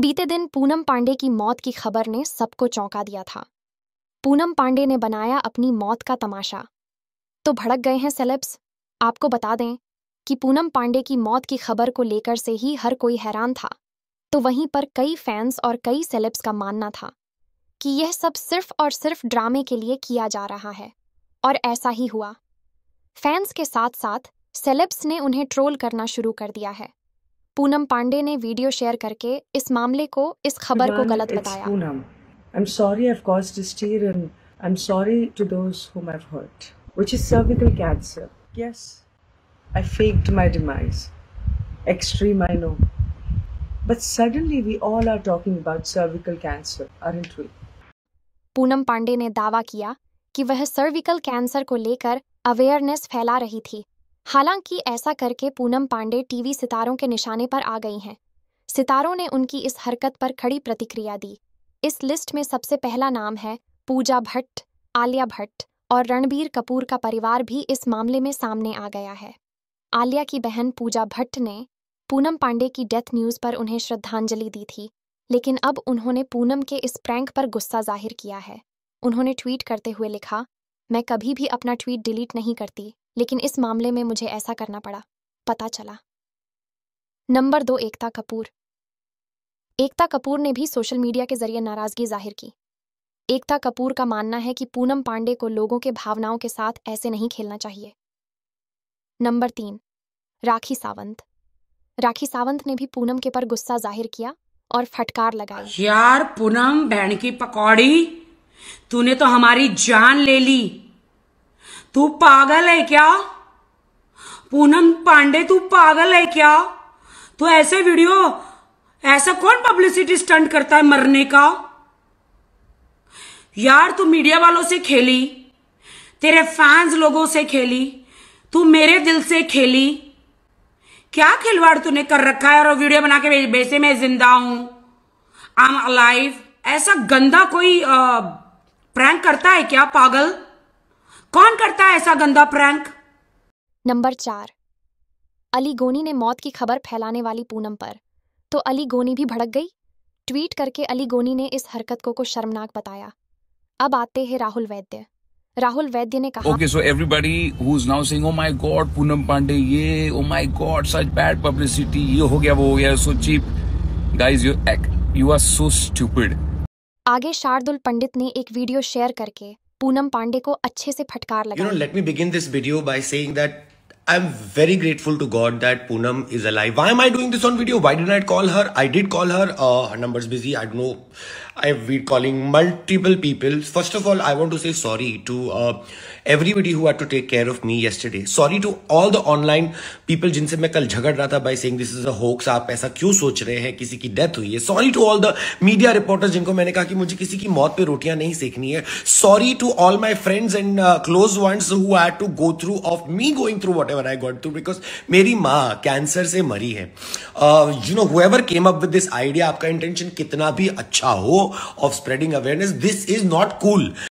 बीते दिन पूनम पांडे की मौत की खबर ने सबको चौंका दिया था पूनम पांडे ने बनाया अपनी मौत का तमाशा तो भड़क गए हैं सेलेब्स आपको बता दें कि पूनम पांडे की मौत की खबर को लेकर से ही हर कोई हैरान था तो वहीं पर कई फैंस और कई सेलेब्स का मानना था कि यह सब सिर्फ और सिर्फ ड्रामे के लिए किया जा रहा है और ऐसा ही हुआ फैंस के साथ साथ सेलेब्स ने उन्हें ट्रोल करना शुरू कर दिया है पूनम पांडे ने वीडियो शेयर करके इस मामले को इस खबर को गलत बताया पूनम पांडे ने दावा किया कि वह सर्विकल कैंसर को लेकर अवेयरनेस फैला रही थी हालांकि ऐसा करके पूनम पांडे टीवी सितारों के निशाने पर आ गई हैं सितारों ने उनकी इस हरकत पर खड़ी प्रतिक्रिया दी इस लिस्ट में सबसे पहला नाम है पूजा भट्ट आलिया भट्ट और रणबीर कपूर का परिवार भी इस मामले में सामने आ गया है आलिया की बहन पूजा भट्ट ने पूनम पांडे की डेथ न्यूज पर उन्हें श्रद्धांजलि दी थी लेकिन अब उन्होंने पूनम के इस प्रैंक पर गुस्सा जाहिर किया है उन्होंने ट्वीट करते हुए लिखा मैं कभी भी अपना ट्वीट डिलीट नहीं करती लेकिन इस मामले में मुझे ऐसा करना पड़ा पता चला नंबर दो एकता कपूर एकता कपूर ने भी सोशल मीडिया के जरिए नाराजगी जाहिर की एकता कपूर का मानना है कि पूनम पांडे को लोगों के भावनाओं के साथ ऐसे नहीं खेलना चाहिए नंबर तीन राखी सावंत राखी सावंत ने भी पूनम के पर गुस्सा जाहिर किया और फटकार लगाई यार पूनम बहन की पकौड़ी तूने तो हमारी जान ले ली तू पागल है क्या पूनम पांडे तू पागल है क्या तू तो ऐसे वीडियो ऐसा कौन पब्लिसिटी स्टंट करता है मरने का यार तू मीडिया वालों से खेली तेरे फैंस लोगों से खेली तू मेरे दिल से खेली क्या खिलवाड़ तूने कर रखा है और वीडियो बना के बेचे मैं जिंदा हूं आई एम अलाइव ऐसा गंदा कोई आ, प्रैंक करता है क्या पागल कौन करता है ऐसा गंदा प्रैंक नंबर चार अली गोनी ने मौत की खबर फैलाने वाली पूनम पर तो अली गोनी भी भड़क गई ट्वीट करके अली गोनी ने इस हरकत को को शर्मनाक बताया अब आते हैं राहुल वैद्य राहुल वैद्य ने कहा okay so everybody who is now saying oh my god Poonam Pandey ये oh my god such bad publicity ये हो गया वो हो गया so cheap guys you you are so stupid आगे शार्दुल पंडित ने एक वीडियो शेयर करके पूनम पांडे को अच्छे से फटकार लगा you let me begin this video by saying that I'm very grateful to God that Poonam is alive. Why am I doing this on video? Why didn't I call her? I did call her. Uh, her number's busy. I don't know. I've been calling multiple people. First of all, I want to say sorry to uh, everybody who had to take care of me yesterday. Sorry to all the online people jinse मैं कल झगड़ raha tha by saying this is a hoax. आप ऐसा क्यों सोच रहे हैं किसी की डेथ हुई Sorry to all the media reporters jinko maine kaha ki mujhe kisi ki maut pe पे nahi sekhni hai. Sorry to all my friends and and close ones who had to go through of me going through whatever I got to because मेरी माँ cancer से मरी है you know whoever came up with this idea आपका intention कितना भी अच्छा हो of spreading awareness this is not cool